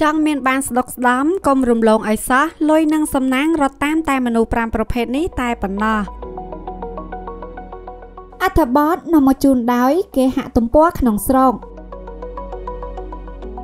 ចង់មានបានស្ដុកស្ដំកុំរំលងឲ្យសោះលុយនិងសំណាងរត់តាមតែមនុស្ស5ប្រភេទនេះតែប៉ុណ្ណោះអត្ថបទនាំមកជូនដោយគេហទំព័រក្នុងស្រុក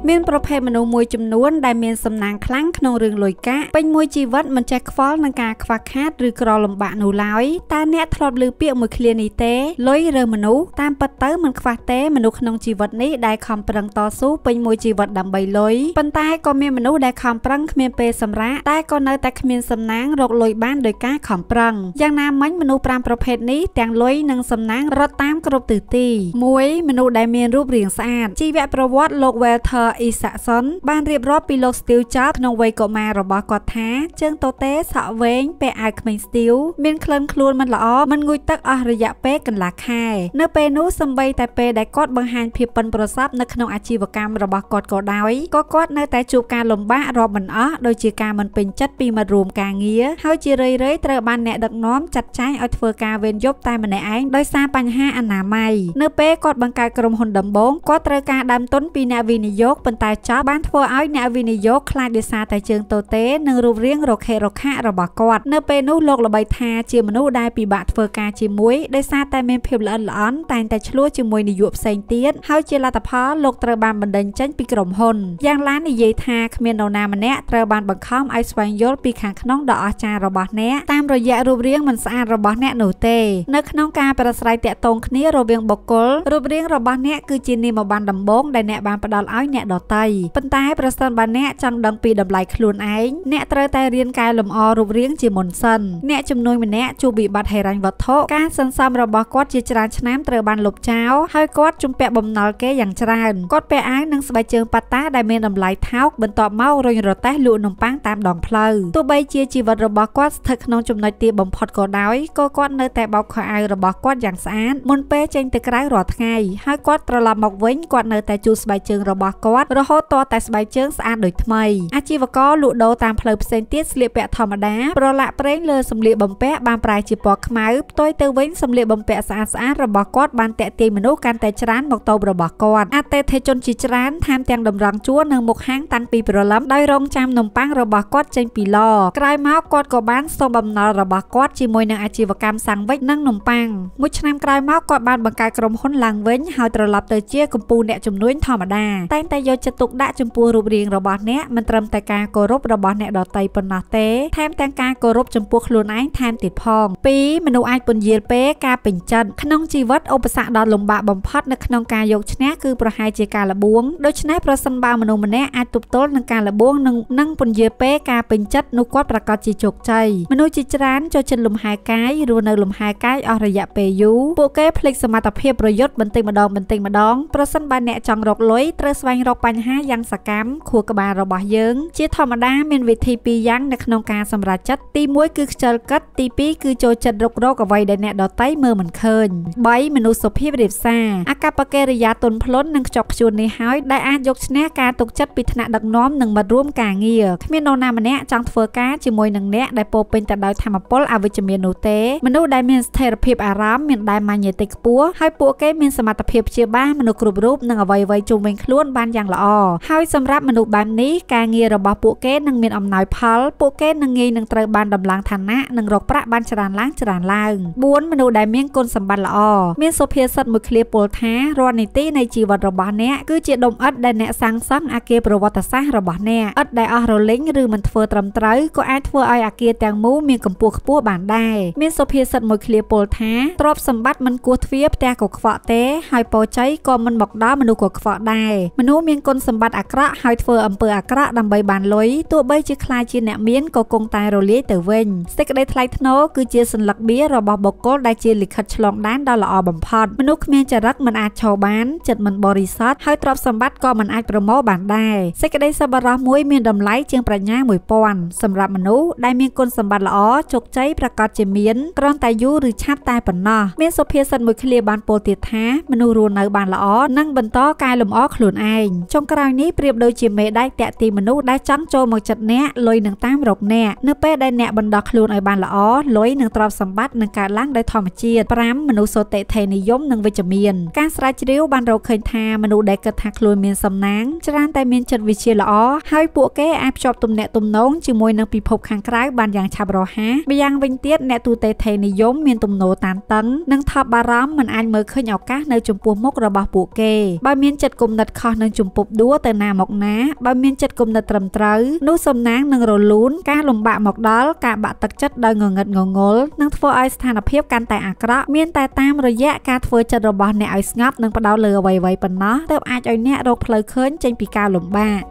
មានប្រភេទមនុស្សមួយចំនួនដែលមានសំណាងខ្លាំងក្នុងរឿងលុយកាក់ពេញមួយជីវិតមិនចេះខ្វល់នឹងការខ្វះខាតឬក្រលំបាកនោះឡើយតែអ្នកធ្លាប់ឮពាក្យមួយឃ្លានេះទេលុយរើមនុស្សតាមពិតទៅមិនខ្វះទេមនុស្សក្នុងជីវិតនេះដែលខំប្រឹងតស៊ូពេញមួយជីវិតដើម្បីលុយប៉ុន្តែក៏មានមនុស្សដែលខំប្រឹងគ្មានពេលសម្រាកតែក៏នៅតែគ្មានសំណាងរកលុយបានដោយការខំប្រឹងយ៉ាងណាមិញមនុស្ស5ប្រភេទនេះទាំងលុយនិងសំណាងរត់តាមគ្រប់ទិសទី1មនុស្សដែលមានរូបរាងស្អាតជីវប្រវត្តិលោក Walter អ៊ីសាក់សុនបានរៀបរាប់ពីលោក Steel ចប់ក្នុងវ័យកុមាររបស់គាត់ថា ជើងតូតេសក់វែងពាក់អាវក្មេង Steel មានក្លិនខ្លួនមិនល្អមិនងូតទឹកអស់រយៈពេលកន្លះខែ នៅពេលនោះសំបីតែពេលដែលគាត់បង្ហាញភាពប៉ិនប្រសប់នៅក្នុងអាជីវកម្មរបស់គាត់ក៏ដោយក៏គាត់នៅតែជួបការលំបាករាប់មិនអស់ដោយជាការមិនពេញចិត្តពីមិត្តរួមការងារហើយជារឿយៗត្រូវបានអ្នកដឹកនាំចាត់ចែងឲ្យធ្វើការវេនយប់តែម្នាក់ឯងដោយសារបញ្ហាអនាម័យនៅពេលគាត់បង្កើតក្រុមហ៊ុនដំបូងគាត់ត្រូវការដើមទុនពីអ្នកវិនិយោគប៉ុន្តែចប់បានធ្វើឲ្យអ្នកវិនិយោគខ្លាចដោយសារតែជើងតូទេនិងរូបរាងរខេរខៈរបស់គាត់នៅពេលនោះលោកល្បីថាជាមនុស្សដែលពិបាកធ្វើការជាមួយដោយសារតែមានភាពល្អិតល្អន់តែងតែឆ្លោះជាមួយនាយកផ្សេងទៀតហើយជាលទ្ធផលលោកត្រូវបានបណ្ដេញចេញពីក្រុមហ៊ុនយ៉ាងឡាននិយាយថាគ្មាននរណាម្នាក់ត្រូវបានបង្ខំឲ្យស្វែងយល់ពីខាងក្នុងដ៏អស្ចារ្យរបស់អ្នកតាមរយៈរូបរាងមិនស្អាតរបស់អ្នកនោះទេនៅក្នុងការប្រស្រ័យតាក់ទងគ្នារវាងបុគ្គលរូបរាងរបស់អ្នកគឺជានាមប័ណ្ណដំបូងដែលអ្នកបានផ្ដល់ឲ្យអ្នកដទៃប៉ុន្តែប្រសិនបើអ្នកចង់ដឹងពីតម្លៃខ្លួនឯងអ្នកត្រូវតែរៀនកែលម្អរូបរាងជាមុនសិនអ្នកជំនួយម្នាក់ជួបវិបត្តិហិរញ្ញវត្ថុការសន្សំរបស់គាត់ជាច្រើនឆ្នាំត្រូវបានលុបចោលហើយគាត់ជំពាក់បំណុលគេយ៉ាងច្រើនគាត់ពាក់អាវនិងស្បែកជើងប៉ាតាដែលមានតម្លៃថោកបន្ទាប់មករុញរទេះលក់នំប៉័ងតាមដងផ្លូវទោះបីជាជីវិតរបស់គាត់ស្ថិតក្នុងចំណុចទាបបំផុតក៏ដោយក៏គាត់នៅតែបោកខោអាវរបស់គាត់យ៉ាងស្អាតមុនពេលចេញទៅក្រៅរាល់ថ្ងៃហើយគាត់ត្រឡប់មកវិញគាត់នៅតែជូតស្បែកជើងរបស់គាត់គាត់រហូតតតែស្បែកជើងស្អាតដូចថ្មីអាជីវករលក់ដូរតាមផ្លូវផ្សេងទៀតស្លៀកពាក់ធម្មតាប្រឡាក់ប្រេងលើសម្លៀកបំពាក់បានប្រែជាពណ៌ខ្មៅផ្ទុយទៅវិញសម្លៀកបំពាក់ស្អាតស្អាតរបស់គាត់បានតាក់ទាញមនុស្សកាន់តែច្រើនមកតូបរបស់គាត់អតិថិជនជាច្រើនថែមទាំងតម្រង់ជួរនៅមុខហាង តាំងពីប្រឡំដោយរងចាំនំប៉័ងរបស់គាត់ចេញពីឡក្រោយមកគាត់ក៏បានសូមបំណុលរបស់គាត់ជាមួយនឹងអាជីវកម្មសាំងវិចនិងនំប៉័ងមួយឆ្នាំក្រោយមកគាត់បានបង្កើតក្រុមហ៊ុនឡើងវិញហើយត្រឡប់ទៅជាកម្ពុជាអ្នកជំនួញធម្មតាតែងតែយកយកចិត្តទុកដាក់ចំពោះរូបរាងរបស់ អ្នកមិនត្រឹមតែការគោរពរបស់អ្នកដតីប៉ុណ្ណោះទេ ថែមទាំងការគោរពចំពោះខ្លួនឯងថែមទៀតផង2មនុស្សអាចពន្យាលពេលការពេញចិត្តក្នុងជីវិតឧបសគ្គដ៏លំបាកបំផុតនៅក្នុងការយកឈ្នះគឺប្រហែលជាការលបួងដូច្នេះប្រសិនបើមនុស្សម្នាក់អាចទប់ទល់នឹងការលបួងនិងនឹងពន្យាពេលការពេញចិត្តនោះគាត់ប្រកាសជាជោគជ័យមនុស្សជាច្រើនចូលចិត្តលំហែកាយរស់នៅលំហែកាយអស់រយៈពេលយូរពួកគេភ្លេចសមត្ថភាពប្រយុទ្ធបន្តិចម្ដងបន្តិចម្ដងប្រសិនបើអ្នកចង់រកលុយត្រូវស្វែងរកបញ្ហាយ៉ាងសកម្មខួរក្បាលរបស់យើងជាធម្មតាមានវិធី2យ៉ាងនៅក្នុងការសម្រេចចិត្តទី1គឺខ្ជិលគិតទី2គឺចូលចិត្តរុករកអ្វីដែលអ្នកដតីមើលមិនឃើញ3មនុស្សសុភាពរាបសារអកប្បកិរិយាទន់ភ្លន់និងខ្ជាប់ខ្ជួននេះហើយដែលអាចយកឈ្នះការទុកចិត្តពីថ្នាក់ដឹកនាំនិងមិត្តរួមការងារគ្មាននរណាម្នាក់ចង់ធ្វើការជាមួយនឹងអ្នកដែលពោពេញទៅដោយធម៌ពលអវិជ្ជមាននោះទេមនុស្សដែលមានស្ថិរភាពអារម្មណ៍មានដែលម៉ាញេទិកខ្ពស់ហើយពួកគេមានសមត្ថភាពព្យាបាលមនុស្សគ្រប់រូបនិងអ្វីៗជុំវិញខ្លួនបានយ៉ាងយ៉ាងល្អហើយសម្រាប់មនុស្សបែបនេះការងាររបស់ពួកគេនឹងមានអំណោយផល ពួកគេនឹងងាយនឹងត្រូវបានដំឡើងឋានៈនិងរកប្រាក់បានច្រើនឡើងច្រើនឡើង4មនុស្សដែលមានគុណសម្បត្តិល្អមានសុភាសិតមួយឃ្លាពោលថារាល់នីតិនៃជីវិតរបស់អ្នក គឺជាដុំឥដ្ឋដែលអ្នកសាងសង់អាគារប្រវត្តិសាស្ត្ររបស់អ្នកឥដ្ឋដែលអស់រលីងឬមិនធ្វើត្រឹមត្រូវក៏អាចធ្វើឲ្យអាគារទាំងមូលមានកម្ពស់ខ្ពស់បានដែរមានសុភាសិតមួយឃ្លាពោលថាទ្រព្យសម្បត្តិមិនគួរទ្វារផ្ទះក៏ខ្វក់ទេ ហើយពរជ័យក៏មិនមកដល់មនុស្សក៏ខ្វក់ដែរមនុស្សមានមានគុណសម្បត្តិអាក្រក់ហើយធ្វើអំពើអាក្រក់ដើម្បីបានលុយទោះបីជាខ្លាចជាអ្នក មានក៏គង់តែរលាយទៅវិញសេចក្តីថ្លៃថ្នូរគឺជាសញ្ញាបៀរបស់បុគ្គលដែលជាលិខិតឆ្លងដែនដ៏ល្អបំផុតមនុស្សគ្មានចរិតមិនអាចឈរបានចិត្តមិនបរិសុទ្ធហើយទ្រព្យសម្បត្តិក៏មិនអាចប្រមូលបានដែរសេចក្តីសប្បុរសមួយមានតម្លៃជាងប្រាជ្ញា1000សម្រាប់មនុស្សដែលមានគុណសម្បត្តិល្អជោគជ័យប្រកបជាមានគ្រាន់តែយូរឬឆាប់តែប៉ុណ្ណោះ មានសុភាសិតមួយឃ្លាបានពោលទៀតថាមនុស្សរស់នៅ បានល្អនិងបន្តកែលម្អខ្លួនឯងចុងក្រោយនេះប្រៀបដូចជាមេដែកតាក់ទីមនុស្សដែលចង់ចូលមកចិត្តអ្នកលុយនឹងតាមរកអ្នក នៅពេលដែលអ្នកបណ្ដោះខ្លួនឲ្យបានល្អលុយនឹងទ្រព្យសម្បត្តិនឹងកើតឡើងដោយធម្មជាតិ5មនុស្សសតិថេនិយមនិងវិជ្ជមានការស្រាវជ្រាវបានរកឃើញថាមនុស្សដែលគិតថាខ្លួនមានសំណាង ច្រើនតែមានចិត្តវិជ្ជាល្អហើយពួកគេអាចភ្ជាប់ទំនាក់ទំនងជាមួយនឹងពិភពខាងក្រៅបានយ៉ាងឆាប់រហ័សម្យ៉ាងវិញទៀតអ្នកទូតេថេនិយមមានទំនោរតានតឹងនិងថប់បារម្ភមិនអាចមើលឃើញឱកាសនៅចំពោះមុខរបស់ពួកគេបើមានចិត្តគំនិតខុសនឹងចំពប់ដួលទៅណាមកណាបើមានចិត្តគំនិតត្រឹមត្រូវនោះសំណាងនឹងរលូនការលំបាកមកដល់ការបាក់ទឹកចិត្តដោយងងឹតងងល់នឹងធ្វើឲ្យស្ថានភាពកាន់តែអាក្រក់មានតែតាមរយៈការធ្វើចិត្តរបស់អ្នកឲ្យស្ងប់និងផ្ដោតលើអ្វីៗប៉ុណ្ណោះទើបអាចឲ្យអ្នករកផ្លូវឃើញចេញពីការលំបាក